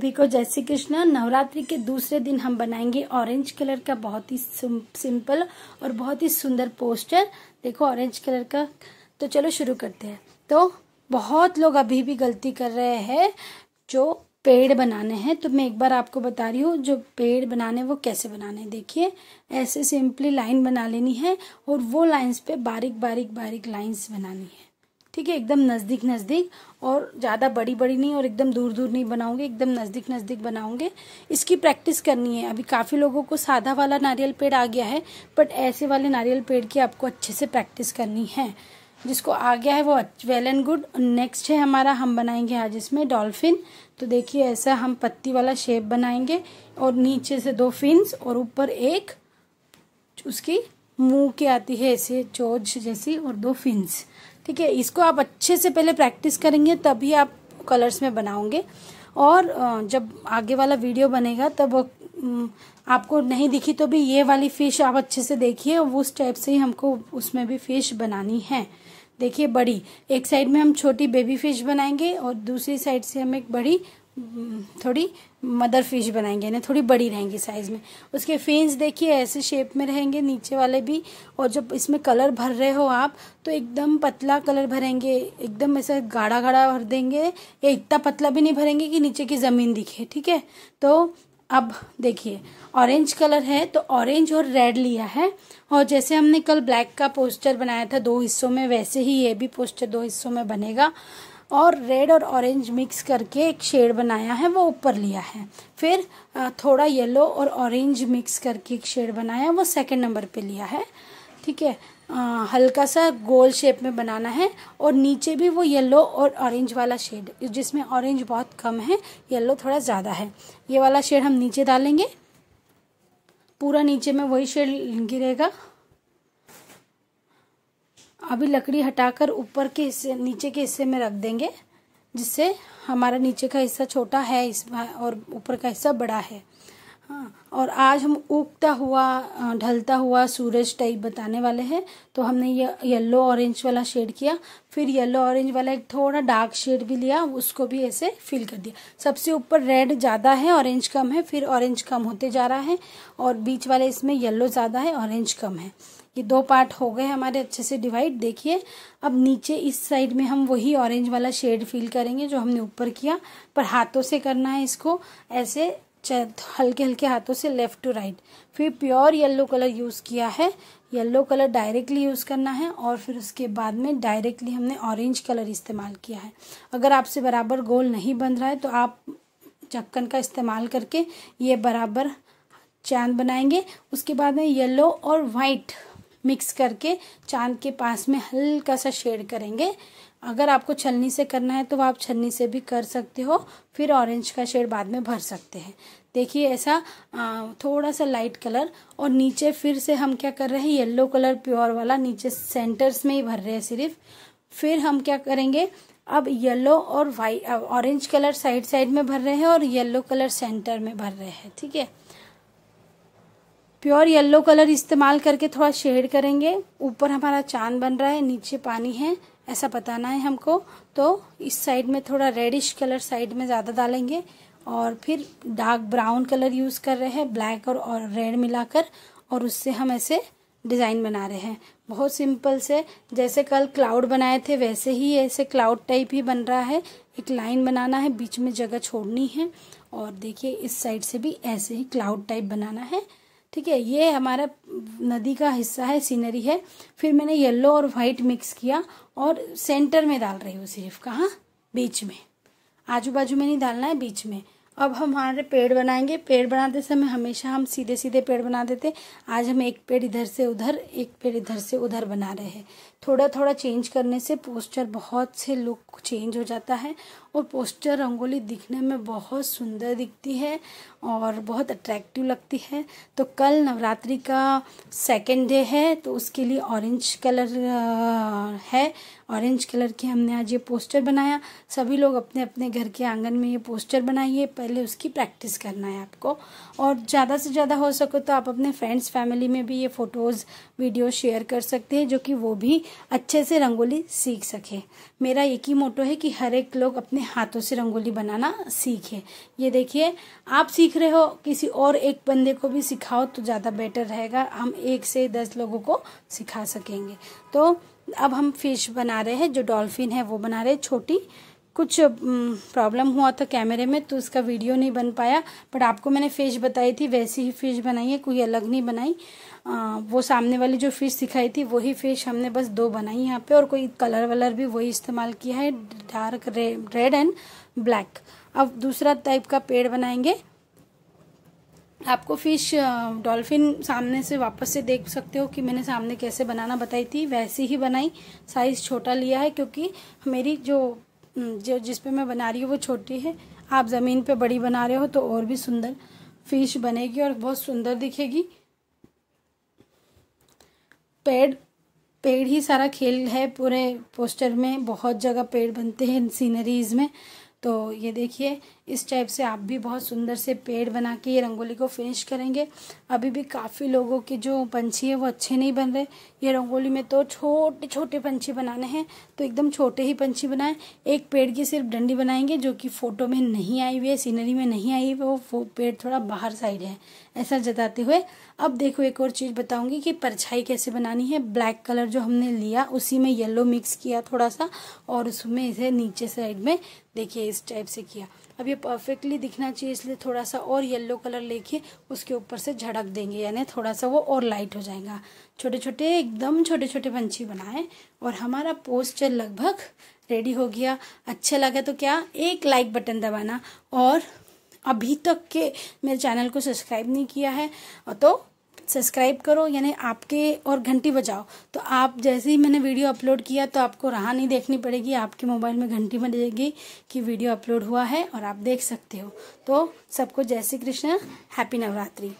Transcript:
सभी को जय श्री कृष्ण नवरात्रि के दूसरे दिन हम बनाएंगे ऑरेंज कलर का बहुत ही सिंपल और बहुत ही सुंदर पोस्टर देखो ऑरेंज कलर का तो चलो शुरू करते हैं तो बहुत लोग अभी भी गलती कर रहे हैं जो पेड़ बनाने हैं तो मैं एक बार आपको बता रही हूँ जो पेड़ बनाने वो कैसे बनाने देखिए ऐसे सिंपली लाइन बना लेनी है और वो लाइन्स पे बारीक बारीक बारीक लाइन्स बनानी है ठीक है एकदम नज़दीक नज़दीक और ज़्यादा बड़ी बड़ी नहीं और एकदम दूर दूर नहीं बनाऊंगे एकदम नज़दीक नज़दीक बनाऊंगे इसकी प्रैक्टिस करनी है अभी काफ़ी लोगों को सादा वाला नारियल पेड़ आ गया है बट ऐसे वाले नारियल पेड़ की आपको अच्छे से प्रैक्टिस करनी है जिसको आ गया है वो वेल एंड गुड नेक्स्ट है हमारा हम बनाएंगे आज इसमें डॉल्फिन तो देखिए ऐसा हम पत्ती वाला शेप बनाएंगे और नीचे से दो फिन्स और ऊपर एक उसकी मुंह की आती है ऐसे चोज जैसी और दो फिन्स ठीक है इसको आप अच्छे से पहले प्रैक्टिस करेंगे तभी आप कलर्स में बनाओगे और जब आगे वाला वीडियो बनेगा तब आपको नहीं दिखी तो भी ये वाली फिश आप अच्छे से देखिए उस टाइप से ही हमको उसमें भी फिश बनानी है देखिए बड़ी एक साइड में हम छोटी बेबी फिश बनाएंगे और दूसरी साइड से हम एक बड़ी थोड़ी मदर फिश बनाएंगे यानी थोड़ी बड़ी रहेंगी साइज़ में उसके फेंस देखिए ऐसे शेप में रहेंगे नीचे वाले भी और जब इसमें कलर भर रहे हो आप तो एकदम पतला कलर भरेंगे एकदम ऐसे गाढ़ा गाढ़ा भर देंगे या इतना पतला भी नहीं भरेंगे कि नीचे की ज़मीन दिखे ठीक है तो अब देखिए ऑरेंज कलर है तो ऑरेंज और रेड लिया है और जैसे हमने कल ब्लैक का पोस्टर बनाया था दो हिस्सों में वैसे ही ये भी पोस्टर दो हिस्सों में बनेगा और रेड और ऑरेंज मिक्स करके एक शेड बनाया है वो ऊपर लिया है फिर थोड़ा येलो और ऑरेंज मिक्स करके एक शेड बनाया है वो सेकंड नंबर पे लिया है ठीक है आ, हल्का सा गोल शेप में बनाना है और नीचे भी वो येलो और ऑरेंज वाला शेड जिसमें ऑरेंज बहुत कम है येलो थोड़ा ज़्यादा है ये वाला शेड हम नीचे डालेंगे पूरा नीचे में वही शेड गिरेगा अभी लकड़ी हटाकर ऊपर के हिस्से नीचे के हिस्से में रख देंगे जिससे हमारा नीचे का हिस्सा छोटा है इस और ऊपर का हिस्सा बड़ा है हाँ और आज हम उगता हुआ ढलता हुआ सूरज टाइप बताने वाले हैं तो हमने ये येलो ऑरेंज वाला शेड किया फिर येलो ऑरेंज वाला एक थोड़ा डार्क शेड भी लिया उसको भी ऐसे फिल कर दिया सबसे ऊपर रेड ज़्यादा है ऑरेंज कम है फिर ऑरेंज कम होते जा रहा है और बीच वाले इसमें येलो ज़्यादा है ऑरेंज कम है ये दो पार्ट हो गए हमारे अच्छे से डिवाइड देखिए अब नीचे इस साइड में हम वही ऑरेंज वाला शेड फील करेंगे जो हमने ऊपर किया पर हाथों से करना है इसको ऐसे हल्के हल्के हाथों से लेफ्ट टू राइट फिर प्योर येल्लो कलर यूज़ किया है येल्लो कलर डायरेक्टली यूज़ करना है और फिर उसके बाद में डायरेक्टली हमने ऑरेंज कलर इस्तेमाल किया है अगर आपसे बराबर गोल नहीं बन रहा है तो आप चक्कन का इस्तेमाल करके ये बराबर चांद बनाएंगे उसके बाद में येलो और वाइट मिक्स करके चांद के पास में हल्का सा शेड करेंगे अगर आपको छलनी से करना है तो आप छलनी से भी कर सकते हो फिर ऑरेंज का शेड बाद में भर सकते हैं देखिए ऐसा थोड़ा सा लाइट कलर और नीचे फिर से हम क्या कर रहे हैं येलो कलर प्योर वाला नीचे सेंटर्स में ही भर रहे हैं सिर्फ फिर हम क्या करेंगे अब येलो और white orange colour side side में भर रहे हैं और येलो कलर सेंटर में भर रहे हैं ठीक है प्योर येलो कलर इस्तेमाल करके थोड़ा शेड करेंगे ऊपर हमारा चांद बन रहा है नीचे पानी है ऐसा बताना है हमको तो इस साइड में थोड़ा रेडिश कलर साइड में ज़्यादा डालेंगे और फिर डार्क ब्राउन कलर यूज़ कर रहे हैं ब्लैक और, और रेड मिलाकर और उससे हम ऐसे डिज़ाइन बना रहे हैं बहुत सिंपल से जैसे कल क्लाउड बनाए थे वैसे ही ऐसे क्लाउड टाइप ही बन रहा है एक लाइन बनाना है बीच में जगह छोड़नी है और देखिए इस साइड से भी ऐसे ही क्लाउड टाइप बनाना है ठीक है ये हमारा नदी का हिस्सा है सीनरी है फिर मैंने येलो और वाइट मिक्स किया और सेंटर में डाल रही हूँ सिर्फ कहाँ बीच में आजू बाजू में नहीं डालना है बीच में अब हम हमारे पेड़ बनाएंगे पेड़ बनाते समय हमेशा हम सीधे सीधे पेड़ बना देते आज हम एक पेड़ इधर से उधर एक पेड़ इधर से उधर बना रहे हैं थोड़ा थोड़ा चेंज करने से पोस्टर बहुत से लुक चेंज हो जाता है और पोस्टर रंगोली दिखने में बहुत सुंदर दिखती है और बहुत अट्रैक्टिव लगती है तो कल नवरात्रि का सेकेंड डे है तो उसके लिए ऑरेंज कलर है ऑरेंज कलर के हमने आज ये पोस्टर बनाया सभी लोग अपने अपने घर के आंगन में ये पोस्टर बनाइए पहले पहले उसकी प्रैक्टिस करना है आपको और ज़्यादा से ज़्यादा हो सको तो आप अपने फ्रेंड्स फैमिली में भी ये फ़ोटोज़ वीडियो शेयर कर सकते हैं जो कि वो भी अच्छे से रंगोली सीख सके मेरा एक ही मोटो है कि हर एक लोग अपने हाथों से रंगोली बनाना सीखे ये देखिए आप सीख रहे हो किसी और एक बंदे को भी सिखाओ तो ज़्यादा बेटर रहेगा हम एक से दस लोगों को सिखा सकेंगे तो अब हम फिश बना रहे हैं जो डॉल्फिन है वो बना रहे हैं छोटी कुछ प्रॉब्लम हुआ था कैमरे में तो उसका वीडियो नहीं बन पाया बट आपको मैंने फिश बताई थी वैसी ही फिश बनाई है कोई अलग नहीं बनाई आ, वो सामने वाली जो फिश सिखाई थी वही फिश हमने बस दो बनाई यहाँ पे और कोई कलर वलर भी वही इस्तेमाल किया है डार्क रेड एंड ब्लैक अब दूसरा टाइप का पेड़ बनाएंगे आपको फिश डॉल्फिन सामने से वापस से देख सकते हो कि मैंने सामने कैसे बनाना बताई थी वैसी ही बनाई साइज़ छोटा लिया है क्योंकि मेरी जो हम्म, जो जिस पे मैं बना रही हूँ वो छोटी है आप ज़मीन पे बड़ी बना रहे हो तो और भी सुंदर फिश बनेगी और बहुत सुंदर दिखेगी पेड़ पेड़ ही सारा खेल है पूरे पोस्टर में बहुत जगह पेड़ बनते हैं सीनरीज में तो ये देखिए इस टाइप से आप भी बहुत सुंदर से पेड़ बना के ये रंगोली को फिनिश करेंगे अभी भी काफ़ी लोगों के जो पंछी है वो अच्छे नहीं बन रहे ये रंगोली में तो छोटे छोटे पंछी बनाने हैं तो एकदम छोटे ही पंछी बनाएं एक पेड़ की सिर्फ डंडी बनाएंगे जो कि फ़ोटो में नहीं आई हुई है सीनरी में नहीं आई हुई वो पेड़ थोड़ा बाहर साइड है ऐसा जताते हुए अब देखो एक और चीज़ बताऊंगी कि परछाई कैसे बनानी है ब्लैक कलर जो हमने लिया उसी में येल्लो मिक्स किया थोड़ा सा और उसमें इसे नीचे साइड में देखिए इस टाइप से किया अब ये परफेक्टली दिखना चाहिए इसलिए थोड़ा सा और येलो कलर लेके उसके ऊपर से झड़क देंगे यानी थोड़ा सा वो और लाइट हो जाएगा छोटे छोटे एकदम छोटे छोटे पंछी बनाएं और हमारा पोस्टर लगभग रेडी हो गया अच्छा लगा तो क्या एक लाइक बटन दबाना और अभी तक के मेरे चैनल को सब्सक्राइब नहीं किया है तो सब्सक्राइब करो यानी आपके और घंटी बजाओ तो आप जैसे ही मैंने वीडियो अपलोड किया तो आपको राह नहीं देखनी पड़ेगी आपके मोबाइल में घंटी बजेगी कि वीडियो अपलोड हुआ है और आप देख सकते हो तो सबको जय श्री कृष्ण हैप्पी नवरात्रि